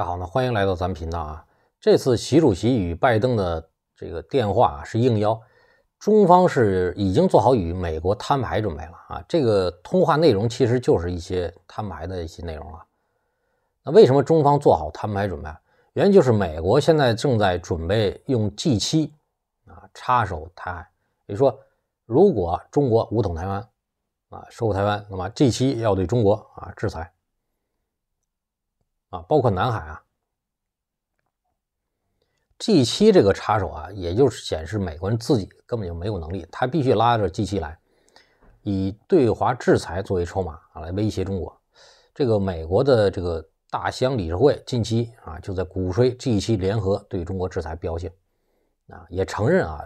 大家好，呢欢迎来到咱们频道啊！这次习主席与拜登的这个电话是应邀，中方是已经做好与美国摊牌准备了啊！这个通话内容其实就是一些摊牌的一些内容啊。那为什么中方做好摊牌准备？原因就是美国现在正在准备用 G 七啊插手台海，也就是说，如果中国武统台湾啊，收复台湾，那么 G 七要对中国啊制裁。啊，包括南海啊，G 七这个插手啊，也就是显示美国人自己根本就没有能力，他必须拉着 G 七来，以对华制裁作为筹码啊，来威胁中国。这个美国的这个大西理事会近期啊，就在鼓吹 G 七联合对中国制裁标性，啊，也承认啊，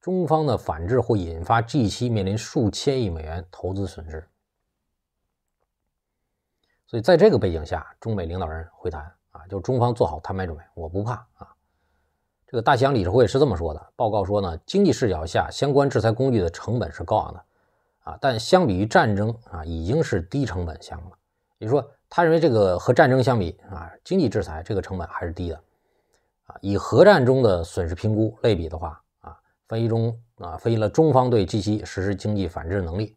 中方的反制会引发 G 七面临数千亿美元投资损失。所以在这个背景下，中美领导人会谈啊，就中方做好摊牌准备，我不怕啊。这个大西洋理事会是这么说的，报告说呢，经济视角下相关制裁工具的成本是高昂的啊，但相比于战争啊，已经是低成本项目了。也就是说，他认为这个和战争相比啊，经济制裁这个成本还是低的啊。以核战中的损失评估类比的话啊，分析中啊，分析了中方对 G7 实施经济反制能力。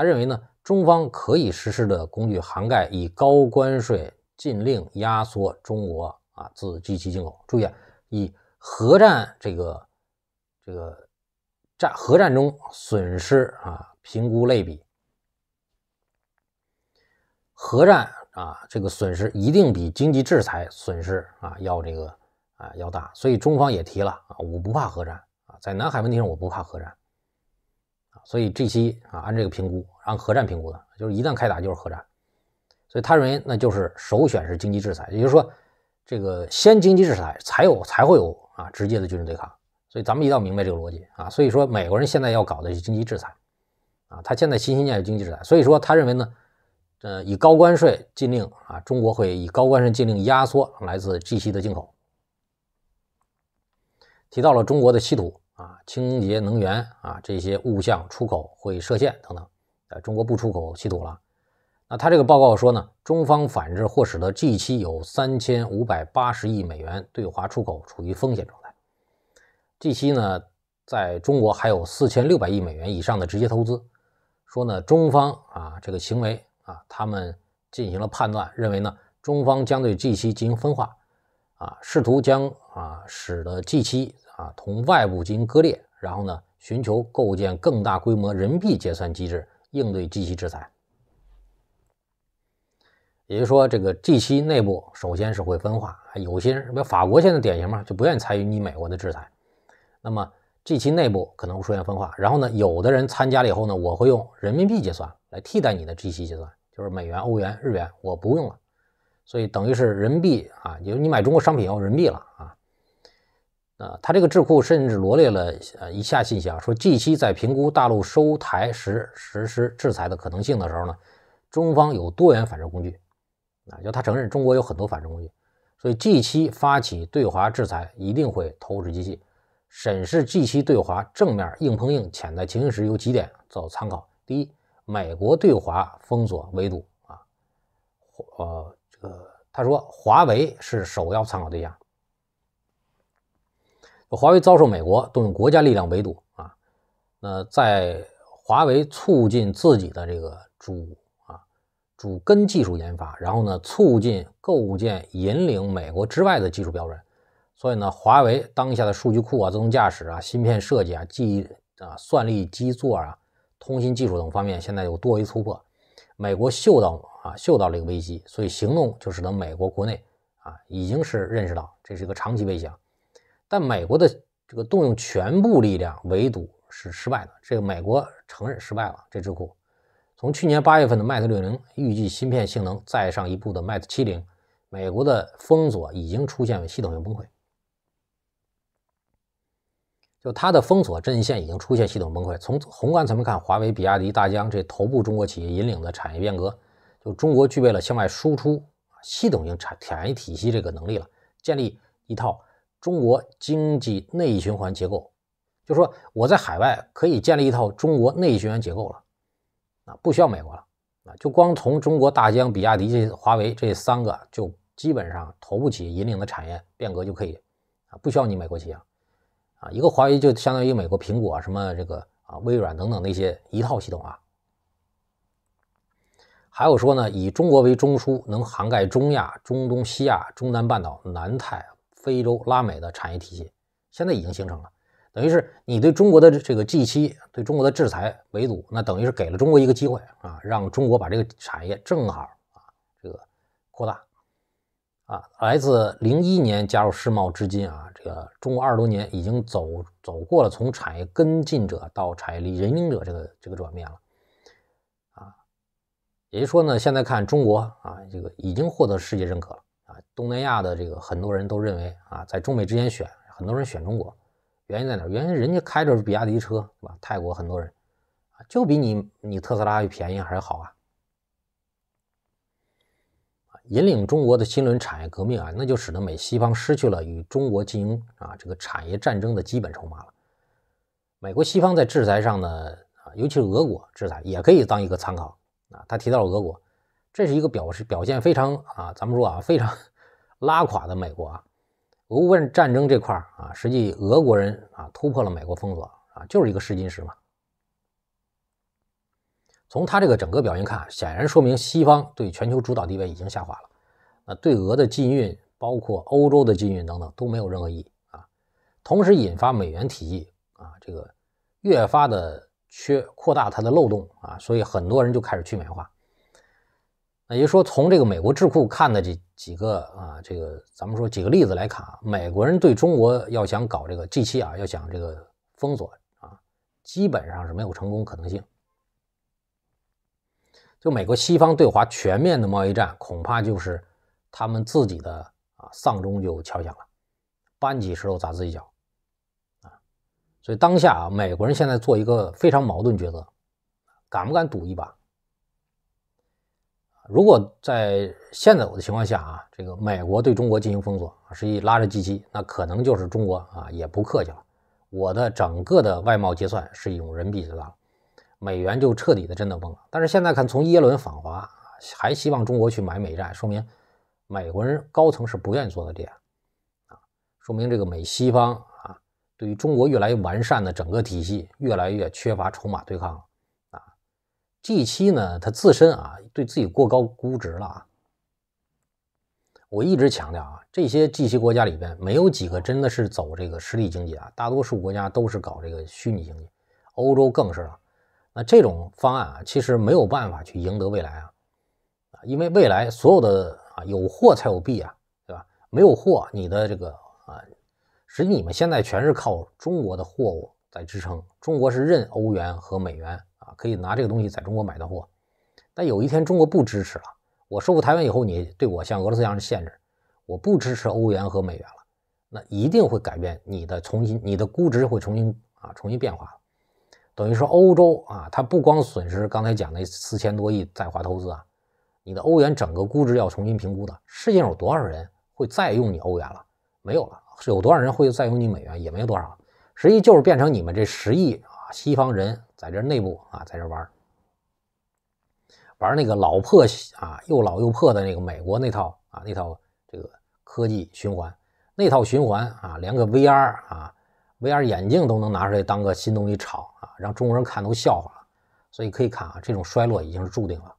他认为呢，中方可以实施的工具涵盖以高关税、禁令压缩中国啊自机器进口。注意，啊，以核战这个这个战核战中损失啊评估类比，核战啊这个损失一定比经济制裁损失啊要这个啊要大。所以中方也提了啊，我不怕核战啊，在南海问题上我不怕核战。所以 G7 啊，按这个评估，按核战评估的，就是一旦开打就是核战，所以他认为那就是首选是经济制裁，也就是说，这个先经济制裁才有才会有啊直接的军事对抗，所以咱们一定要明白这个逻辑啊。所以说美国人现在要搞的是经济制裁啊，他现在心念念经济制裁，所以说他认为呢，呃，以高关税禁令啊，中国会以高关税禁令压缩来自 G7 的进口，提到了中国的稀土。清洁能源啊，这些物项出口会设限等等。呃，中国不出口稀土了。那他这个报告说呢，中方反制或使得 G 七有三千五百八十亿美元对华出口处于风险状态。G 七呢，在中国还有四千六百亿美元以上的直接投资。说呢，中方啊，这个行为啊，他们进行了判断，认为呢，中方将对 G 七进行分化，啊，试图将啊，使得 G 七。啊，同外部进行割裂，然后呢，寻求构建更大规模人民币结算机制，应对 G7 制裁。也就是说，这个 G7 内部首先是会分化，有些比如法国现在典型嘛，就不愿意参与你美国的制裁。那么 G7 内部可能会出现分化，然后呢，有的人参加了以后呢，我会用人民币结算来替代你的 G7 结算，就是美元、欧元、日元我不用了，所以等于是人民币啊，也就你买中国商品要人民币了啊。啊，他这个智库甚至罗列了呃以下信息啊，说 G 七在评估大陆收台时实施制裁的可能性的时候呢，中方有多元反制工具，啊，就他承认中国有很多反制工具，所以 G 七发起对华制裁一定会投掷机器，审视 G 七对华正面硬碰硬潜在情形时有几点做参考：第一，美国对华封锁围堵啊，呃，这个他说华为是首要参考对象。华为遭受美国动用国家力量围堵啊！那在华为促进自己的这个主啊主根技术研发，然后呢促进构建引领美国之外的技术标准。所以呢，华为当下的数据库啊、自动驾驶啊、芯片设计啊、记忆啊、算力基座啊、通信技术等方面，现在有多为突破。美国嗅到啊嗅到了一个危机，所以行动就使得美国国内啊已经是认识到这是一个长期危险。但美国的这个动用全部力量围堵是失败的，这个美国承认失败了。这智库从去年八月份的 Mate 六零预计芯片性能再上一步的 Mate 七零，美国的封锁已经出现系统性崩溃，就它的封锁阵线已经出现系统崩溃。从宏观层面看，华为、比亚迪、大疆这头部中国企业引领的产业变革，就中国具备了向外输出系统性产产业体系这个能力了，建立一套。中国经济内循环结构，就说我在海外可以建立一套中国内循环结构了，啊，不需要美国了，啊，就光从中国大疆、比亚迪、华为这三个就基本上头部企业引领的产业变革就可以，啊，不需要你美国企业，啊，一个华为就相当于美国苹果什么这个啊微软等等那些一套系统啊。还有说呢，以中国为中枢，能涵盖中亚、中东西亚、中南半岛、南太。非洲、拉美的产业体系现在已经形成了，等于是你对中国的这个 G 七对中国的制裁、围堵，那等于是给了中国一个机会啊，让中国把这个产业正好啊这个扩大啊。来自零一年加入世贸至今啊，这个中国二十多年已经走走过了从产业跟进者到产业引领者这个这个转变了啊。也就是说呢，现在看中国啊，这个已经获得世界认可了。东南亚的这个很多人都认为啊，在中美之间选，很多人选中国，原因在哪？原因人家开着比亚迪车对吧？泰国很多人啊，就比你你特斯拉便宜还是好啊？引领中国的新轮产业革命啊，那就使得美西方失去了与中国进行啊这个产业战争的基本筹码了。美国西方在制裁上呢啊，尤其是俄国制裁也可以当一个参考啊。他提到了俄国，这是一个表示表现非常啊，咱们说啊非常。拉垮的美国啊，俄乌战争这块啊，实际俄国人啊突破了美国封锁啊，就是一个试金石嘛。从他这个整个表现看，显然说明西方对全球主导地位已经下滑了。那对俄的禁运，包括欧洲的禁运等等都没有任何意义啊。同时引发美元体系啊这个越发的缺，扩大它的漏洞啊，所以很多人就开始去美元化。也就是说，从这个美国智库看的这几个啊，这个咱们说几个例子来看啊，美国人对中国要想搞这个 G 七啊，要想这个封锁啊，基本上是没有成功可能性。就美国西方对华全面的贸易战，恐怕就是他们自己的啊丧钟就敲响了，搬起石头砸自己脚啊。所以当下啊，美国人现在做一个非常矛盾抉择，敢不敢赌一把？如果在现在我的情况下啊，这个美国对中国进行封锁，是一拉着 g 七，那可能就是中国啊也不客气了。我的整个的外贸结算是一种人民币了，美元就彻底的真的崩了。但是现在看，从耶伦访华，还希望中国去买美债，说明美国人高层是不愿意做到这样啊，说明这个美西方啊，对于中国越来越完善的整个体系，越来越缺乏筹码对抗。G 七呢，它自身啊，对自己过高估值了啊。我一直强调啊，这些 G 七国家里边没有几个真的是走这个实体经济啊，大多数国家都是搞这个虚拟经济，欧洲更是啊。那这种方案啊，其实没有办法去赢得未来啊啊，因为未来所有的啊，有货才有币啊，对吧？没有货，你的这个啊，实际你们现在全是靠中国的货物在支撑，中国是认欧元和美元。可以拿这个东西在中国买的货，但有一天中国不支持了，我收复台湾以后，你对我像俄罗斯一样的限制，我不支持欧元和美元了，那一定会改变你的重新，你的估值会重新啊重新变化，等于说欧洲啊，它不光损失刚才讲那四千多亿在华投资啊，你的欧元整个估值要重新评估的，世界上有多少人会再用你欧元了？没有了，有多少人会再用你美元？也没有多少，实际就是变成你们这十亿。西方人在这内部啊，在这玩，玩那个老破啊，又老又破的那个美国那套啊，那套这个科技循环，那套循环啊，连个 VR 啊，VR 眼镜都能拿出来当个新东西炒啊，让中国人看都笑话。所以可以看啊，这种衰落已经是注定了。